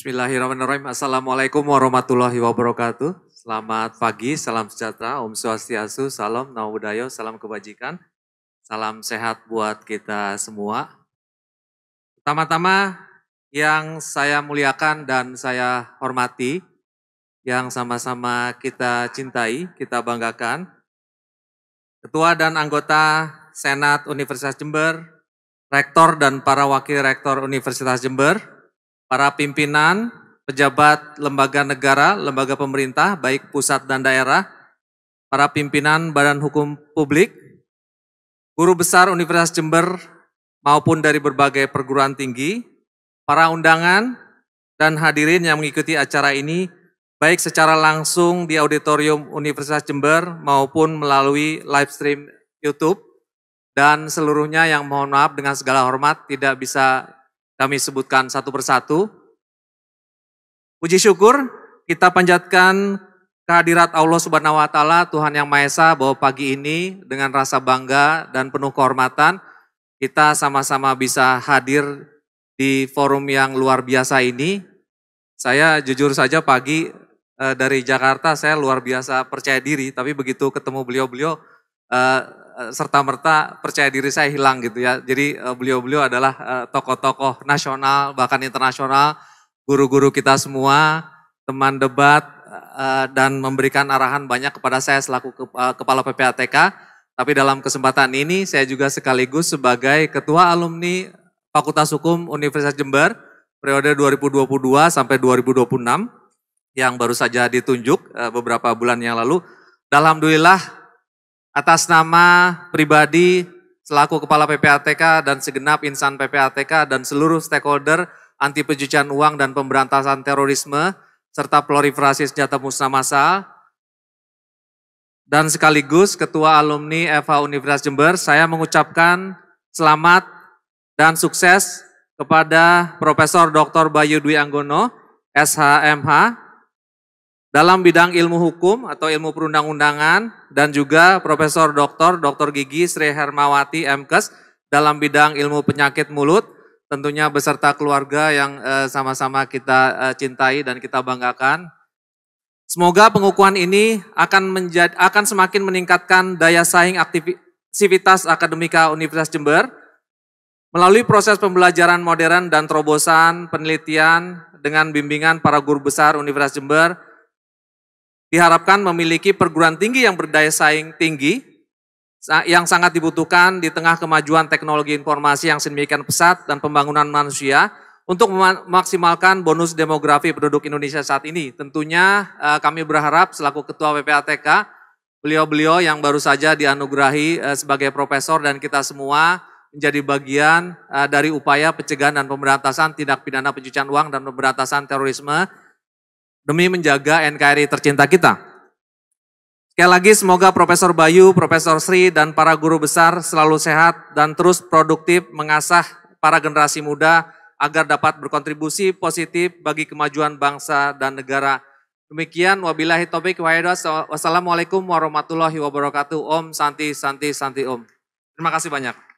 Bismillahirrahmanirrahim. Assalamualaikum warahmatullahi wabarakatuh. Selamat pagi, salam sejahtera, Om Swastiastu, salam Naudayo, salam kebajikan, salam sehat buat kita semua. Pertama-tama yang saya muliakan dan saya hormati, yang sama-sama kita cintai, kita banggakan, Ketua dan anggota Senat Universitas Jember, Rektor dan para Wakil Rektor Universitas Jember, para pimpinan, pejabat lembaga negara, lembaga pemerintah, baik pusat dan daerah, para pimpinan badan hukum publik, guru besar Universitas Jember maupun dari berbagai perguruan tinggi, para undangan dan hadirin yang mengikuti acara ini baik secara langsung di auditorium Universitas Jember maupun melalui live stream YouTube dan seluruhnya yang mohon maaf dengan segala hormat tidak bisa kami sebutkan satu persatu. Puji syukur kita panjatkan kehadirat Allah Subhanahu wa taala, Tuhan yang Maha Esa bahwa pagi ini dengan rasa bangga dan penuh kehormatan kita sama-sama bisa hadir di forum yang luar biasa ini. Saya jujur saja pagi eh, dari Jakarta saya luar biasa percaya diri, tapi begitu ketemu beliau-beliau uh, serta-merta percaya diri saya hilang gitu ya. Jadi eh, beliau-beliau adalah eh, tokoh-tokoh nasional bahkan internasional, guru-guru kita semua, teman debat dan memberikan arahan banyak kepada saya selaku kepala PPATK. Tapi dalam kesempatan ini saya juga sekaligus sebagai ketua alumni Fakultas Hukum Universitas Jember periode 2022 sampai 2026 yang baru saja ditunjuk beberapa bulan yang lalu. Dalam Alhamdulillah atas nama pribadi selaku Kepala PPATK dan segenap insan PPATK dan seluruh stakeholder anti pencucian uang dan pemberantasan terorisme serta proliferasi senjata musnah massal dan sekaligus Ketua Alumni e FH Universitas Jember, saya mengucapkan selamat dan sukses kepada Profesor Dr. Bayu Dwi Anggono, SHMH, dalam bidang ilmu hukum atau ilmu perundang-undangan dan juga Profesor Doktor Dr. Gigi Sri Hermawati MKes dalam bidang ilmu penyakit mulut tentunya beserta keluarga yang eh, sama-sama kita eh, cintai dan kita banggakan. Semoga pengukuhan ini akan menjadi akan semakin meningkatkan daya saing aktivitas akademika Universitas Jember melalui proses pembelajaran modern dan terobosan penelitian dengan bimbingan para guru besar Universitas Jember diharapkan memiliki perguruan tinggi yang berdaya saing tinggi, yang sangat dibutuhkan di tengah kemajuan teknologi informasi yang sedemikian pesat dan pembangunan manusia untuk memaksimalkan bonus demografi penduduk Indonesia saat ini. Tentunya eh, kami berharap selaku Ketua PPATK, beliau-beliau yang baru saja dianugerahi eh, sebagai profesor dan kita semua menjadi bagian eh, dari upaya pencegahan dan pemberantasan tindak pidana pencucian uang dan pemberantasan terorisme demi menjaga NKRI tercinta kita. Sekali lagi semoga Profesor Bayu, Profesor Sri, dan para guru besar selalu sehat dan terus produktif mengasah para generasi muda agar dapat berkontribusi positif bagi kemajuan bangsa dan negara. Demikian wabillahi taufik wa Wassalamualaikum warahmatullahi wabarakatuh. Om Santi Santi Santi Om. Terima kasih banyak.